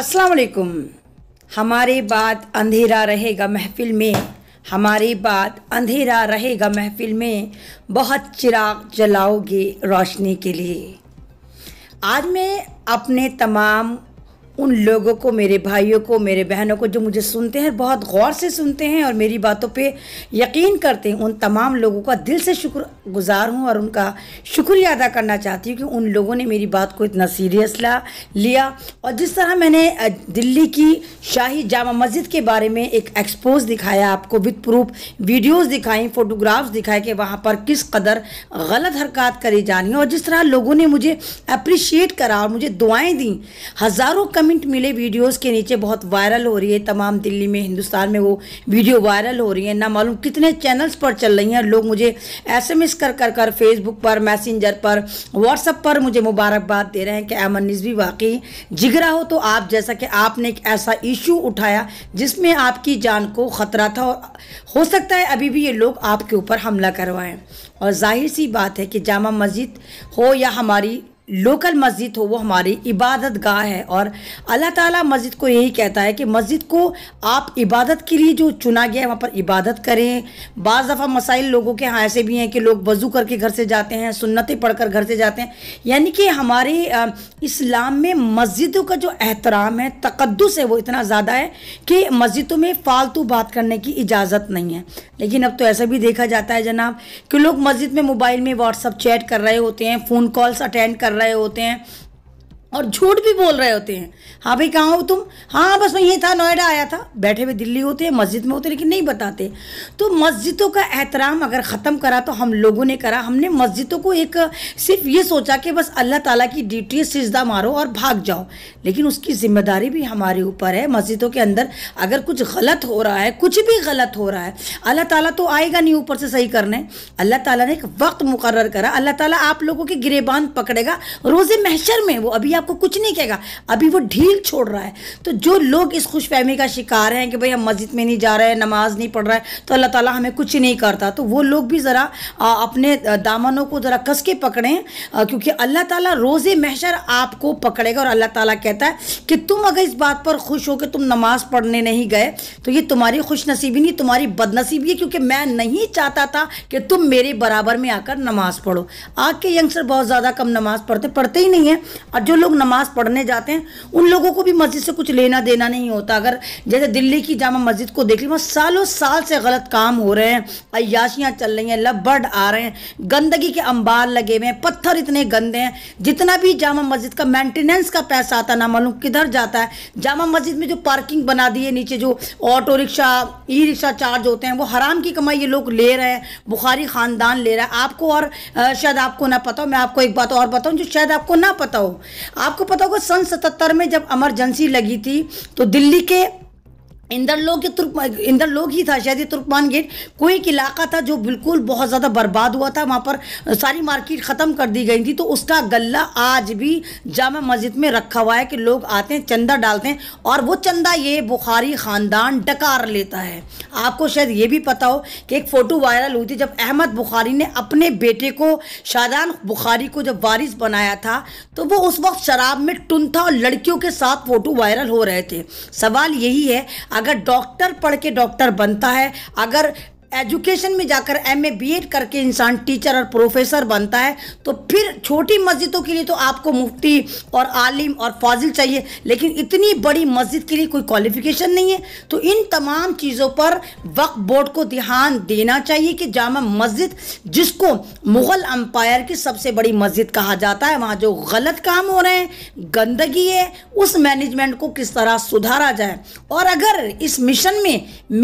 अस्सलाम वालेकुम हमारी बात अंधेरा रहेगा महफिल में हमारी बात अंधेरा रहेगा महफिल में बहुत चिराग जलाओगे रोशनी के लिए आज मैं अपने तमाम उन लोगों को मेरे भाइयों को मेरे बहनों को जो मुझे सुनते हैं बहुत गौर से सुनते हैं और मेरी बातों पे यकीन करते हैं उन तमाम लोगों का दिल से शुक्र गुज़ार हूँ और उनका शुक्रिया अदा करना चाहती हूँ कि उन लोगों ने मेरी बात को इतना सीरियस ला लिया और जिस तरह मैंने दिल्ली की शाही जामा मस्जिद के बारे में एक एक्सपोज दिखाया आपको विथ प्रूफ वीडियोज़ दिखाई फ़ोटोग्राफ्स दिखाए कि वहाँ पर किस कदर गलत हरकत करी जानी है और जिस तरह लोगों ने मुझे अप्रिशिएट करा और मुझे दुआएँ दी हज़ारों कम कमेंट मिले वीडियोस के नीचे बहुत वायरल हो रही है तमाम दिल्ली में हिंदुस्तान में वो वीडियो वायरल हो रही है ना मालूम कितने चैनल्स पर चल रही हैं लोग मुझे एसएमएस कर कर कर फेसबुक पर मैसेंजर पर व्हाट्सअप पर मुझे मुबारकबाद दे रहे हैं कि अमन निजवी वाकई जिगरा हो तो आप जैसा कि आपने एक ऐसा इशू उठाया जिसमें आपकी जान को ख़तरा था और हो सकता है अभी भी ये लोग आपके ऊपर हमला करवाएं और जाहिर सी बात है कि जामा मस्जिद हो या हमारी लोकल मस्जिद हो वो हमारी इबादत गाह है और अल्लाह ताला मस्जिद को यही कहता है कि मस्जिद को आप इबादत के लिए जो चुना गया है वहाँ पर इबादत करें बाज दफ़ा मसाइल लोगों के यहाँ ऐसे भी हैं कि लोग वज़ू करके घर से जाते हैं सुन्नतें पढ़कर घर से जाते हैं यानी कि हमारे इस्लाम में मस्जिदों का जो एहतराम है तकदस है वो इतना ज़्यादा है कि मस्जिदों में फ़ालतू बात करने की इजाज़त नहीं है लेकिन अब तो ऐसा भी देखा जाता है जनाब कि लोग मस्जिद में मोबाइल में व्हाट्सअप चैट कर रहे होते हैं फ़ोन कॉल्स अटेंड कर रहे होते हैं और झूठ भी बोल रहे होते हैं हाँ भाई कहाँ हो तुम हाँ बस मैं था नोएडा आया था बैठे हुए दिल्ली होते हैं मस्जिद में होते लेकिन नहीं बताते तो मस्जिदों का एहतराम अगर ख़त्म करा तो हम लोगों ने करा हमने मस्जिदों को एक सिर्फ ये सोचा कि बस अल्लाह ताला की ड्यूटी सिजदा मारो और भाग जाओ लेकिन उसकी जिम्मेदारी भी हमारे ऊपर है मस्जिदों के अंदर अगर कुछ गलत हो रहा है कुछ भी गलत हो रहा है अल्लाह ताली तो आएगा नहीं ऊपर से सही करने अल्लाह तला ने एक वक्त मुकर करा अल्लाह ताली आप लोगों के गिरेबान पकड़ेगा रोज़े महशर में वो अभी आप आपको कुछ नहीं कहेगा अभी वो ढील छोड़ रहा है तो जो लोग इस खुश फहमी का शिकार हैं कि भाई हम मस्जिद में नहीं जा रहे हैं नमाज नहीं पढ़ रहा है तो अल्लाह ताला हमें कुछ नहीं करता तो वो लोग भी ज़रा अपने दामनों को ज़रा कस के पकड़ें क्योंकि अल्लाह ताला रोज़े महशर आपको पकड़ेगा और अल्लाह ताला कहता है कि तुम अगर इस बात पर खुश हो कि तुम नमाज पढ़ने नहीं गए तो ये तुम्हारी खुशनसीबी नहीं तुम्हारी बदनसीबी है क्योंकि मैं नहीं चाहता था कि तुम मेरे बराबर में आकर नमाज पढ़ो आग के यंगस्टर बहुत ज़्यादा कम नमाज पढ़ते पढ़ते ही नहीं है और जो लोग लोग नमाज़ पढ़ने जाते हैं उन लोगों को भी मस्जिद से कुछ लेना देना नहीं होता अगर जैसे दिल्ली की जामा मस्जिद को देख ली वहाँ सालों साल से गलत काम हो रहे हैं अयाशियाँ चल रही हैं लबर्ड आ रहे हैं गंदगी के अंबार लगे हुए हैं पत्थर इतने गंदे हैं जितना भी जामा मस्जिद का मेंटेनेंस का पैसा आता ना मालूम किधर जाता है जामा मस्जिद में जो पार्किंग बना दी है नीचे जो auto rickshaw e rickshaw charge होते हैं वो हराम की कमाई ये लोग ले रहे हैं बुखारी ख़ानदान ले रहा है आपको और शायद आपको ना पता हो मैं आपको एक बात और बताऊँ जो शायद आपको ना पता हो आपको पता होगा सन सतहत्तर में जब एमरजेंसी लगी थी तो दिल्ली के इंदर लोग के तुर्क इंदर लोग ही था शायद ये तुर्कमान गेट कोई एक इलाका था जो बिल्कुल बहुत ज़्यादा बर्बाद हुआ था वहाँ पर सारी मार्केट ख़त्म कर दी गई थी तो उसका गला आज भी जामा मस्जिद में रखा हुआ है कि लोग आते हैं चंदा डालते हैं और वो चंदा ये बुखारी ख़ानदान डकार लेता है आपको शायद ये भी पता हो कि एक फ़ोटो वायरल हुई थी जब अहमद बुखारी ने अपने बेटे को शादान बुखारी को जब वारिस बनाया था तो वो उस वक्त शराब में टुन था और लड़कियों के साथ फ़ोटो वायरल हो रहे थे सवाल यही है अगर डॉक्टर पढ़ के डॉक्टर बनता है अगर एजुकेशन में जाकर एम ए बी एड करके इंसान टीचर और प्रोफेसर बनता है तो फिर छोटी मस्जिदों के लिए तो आपको मुफ्ती और आलिम और फाजिल चाहिए लेकिन इतनी बड़ी मस्जिद के लिए कोई क्वालिफिकेशन नहीं है तो इन तमाम चीज़ों पर वक्फ बोर्ड को ध्यान देना चाहिए कि जामा मस्जिद जिसको मुग़ल अम्पायर की सबसे बड़ी मस्जिद कहा जाता है वहाँ जो गलत काम हो रहे हैं गंदगी है उस मैनेजमेंट को किस तरह सुधारा जाए और अगर इस मिशन में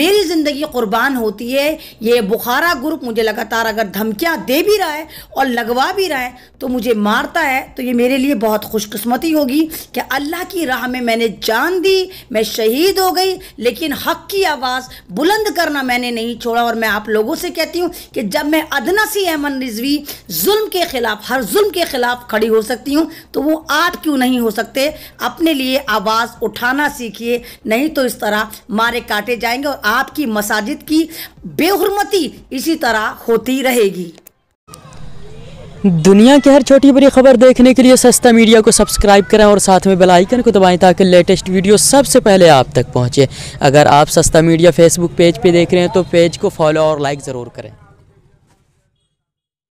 मेरी ज़िंदगी क़ुरबान होती है ये बुखारा ग्रुप मुझे लगातार अगर धमकियाँ दे भी रहा है और लगवा भी रहा है तो मुझे मारता है तो ये मेरे लिए बहुत खुशकस्मती होगी कि अल्लाह की राह में मैंने जान दी मैं शहीद हो गई लेकिन हक की आवाज़ बुलंद करना मैंने नहीं छोड़ा और मैं आप लोगों से कहती हूँ कि जब मैं अदनसी अहमद रिजवी जुल्म के ख़िलाफ़ हर जुल्म के ख़िलाफ़ खड़ी हो सकती हूँ तो वो आप क्यों नहीं हो सकते अपने लिए आवाज़ उठाना सीखिए नहीं तो इस तरह मारे काटे जाएंगे और आपकी मसाजिद की बेहरमती इसी तरह होती रहेगी दुनिया की हर छोटी बड़ी खबर देखने के लिए सस्ता मीडिया को सब्सक्राइब करें और साथ में बेल आइकन को दबाएं ताकि लेटेस्ट वीडियो सबसे पहले आप तक पहुंचे अगर आप सस्ता मीडिया फेसबुक पेज पे देख रहे हैं तो पेज को फॉलो और लाइक ज़रूर करें